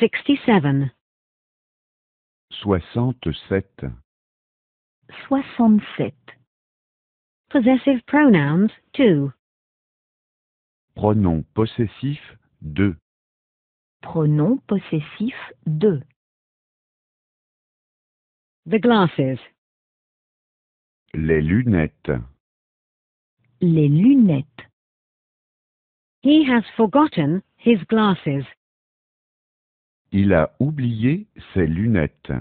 67 67 67 Possessive pronouns 2 Pronom possessif 2 Pronom possessif 2 The glasses Les lunettes Les lunettes He has forgotten his glasses Il a oublié ses lunettes.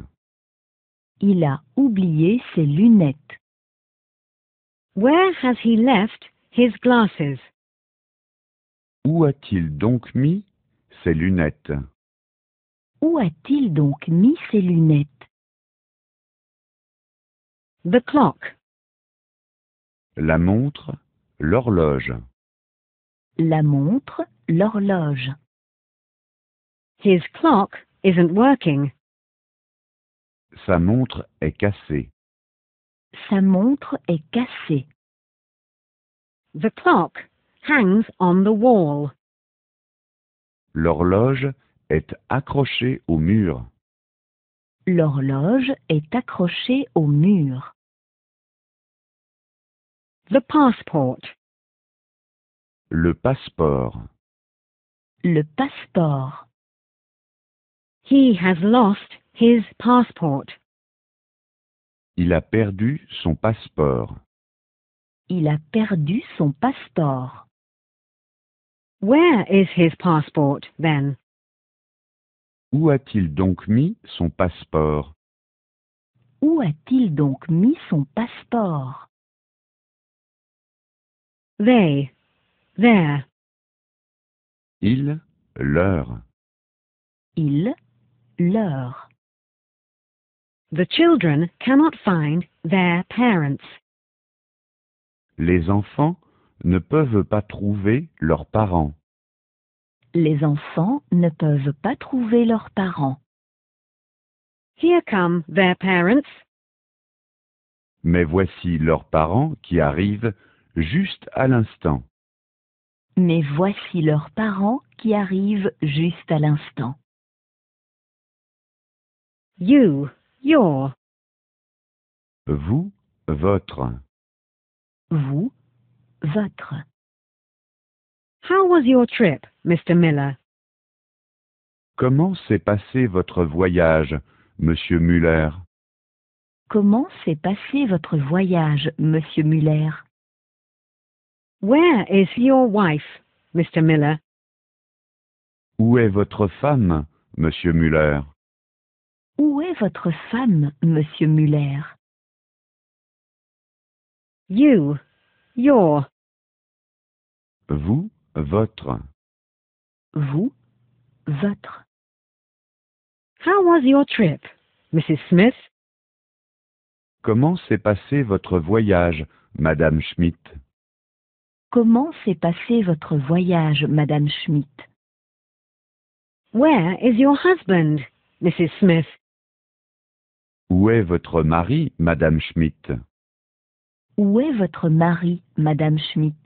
Il a oublié ses lunettes. Where has he left his glasses? Où a-t-il donc mis ses lunettes? Où a-t-il donc mis ses lunettes? The clock. La montre, l'horloge. La montre, l'horloge. His clock isn't working. Sa montre est cassée. Sa montre est cassée. The clock hangs on the wall. L'horloge est accrochée au mur. L'horloge est accrochée au mur. The passport. Le passeport. Le passeport. He has lost his passport. Il a perdu son passeport. Il a perdu son passeport. Where is his passport then? Où a-t-il donc mis son passeport? Où a-t-il donc mis son passeport? They, Il, leur. Il, leur. The children cannot find their parents. Les enfants ne peuvent pas trouver leurs parents. Les enfants ne peuvent pas trouver leurs parents. Here come their parents. Mais voici leurs parents qui arrivent juste à l'instant. Mais voici leurs parents qui arrivent juste à l'instant. You, your. Vous, votre. Vous, votre. How was your trip, Mr. Miller? Comment s'est passé votre voyage, Monsieur Muller? Comment s'est passé votre voyage, Monsieur Muller? Where is your wife, Mr. Miller? Où est votre femme, Monsieur Muller? Où est votre femme, Monsieur Muller You, your. Vous, votre. Vous, votre. How was your trip, Mrs. Smith? Comment s'est passé votre voyage, Madame Schmidt? Comment s'est passé votre voyage, Madame Schmidt? Where is your husband, Mrs. Smith? Où est votre mari, madame schmidt Où est votre mari, madame Schmitt?